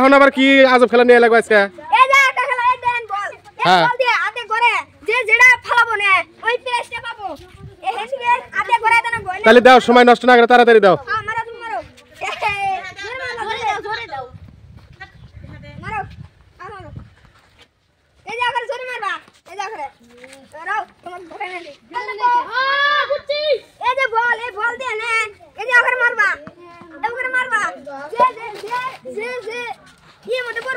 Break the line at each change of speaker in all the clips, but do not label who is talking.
এখন আবার কি আজব খেলা নিয়ে লাগবে আজকে হ্যাঁ। তাহলে দাও সময় নষ্ট না করে তাড়াতাড়ি দাও Yeah, হ্যাঁ, yeah. ये मुझे पर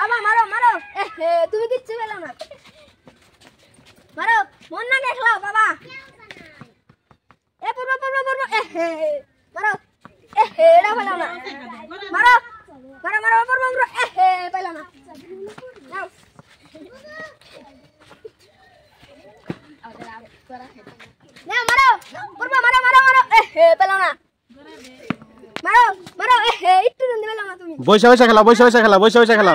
বাবা মারো মারো তুমি কিচ্ছু পেলো না মারো মন না দেখলো বাবা এ পূর্ব পূর্ব পূর্ব এ এটা পেলো না মারো এ মারো পূর্ব পূর্ব পেলো না মারো পূর্ব মারো মারো মারো পেলো না হে মারো একটু পেলো না তুমি বৈশা বৈশা খেলা বৈশা বৈশা খেলা বৈশা বৈশা খেলা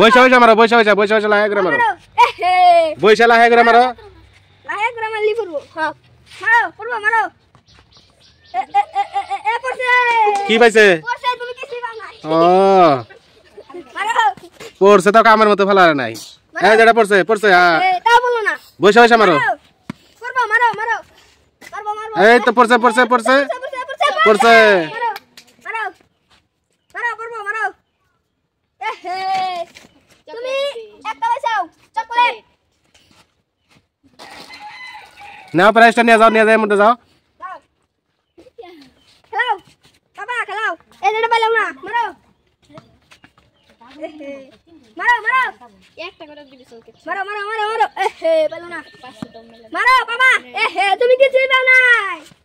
বৈশা বৈশা মারো বৈশা বৈশা বৈশা বৈশা লাহে করে মারো বৈশা লাহে করে মারো লাহে করে মারলি পড়বো হ্যাঁ মারো মারো কি পাইছে পড়ছে তো কামের মতো ফেলার নাই হ্যাঁ যেটা পড়ছে পড়ছে হ্যাঁ বৈশা বৈশা মারো এই তো পড়ছে পড়ছে পড়ছে পড়ছে নাও প্রাইজটা নিয়ে যাও নিয়ে যাও মধ্যে যাও মারো বাবা তুমি কিছু নাই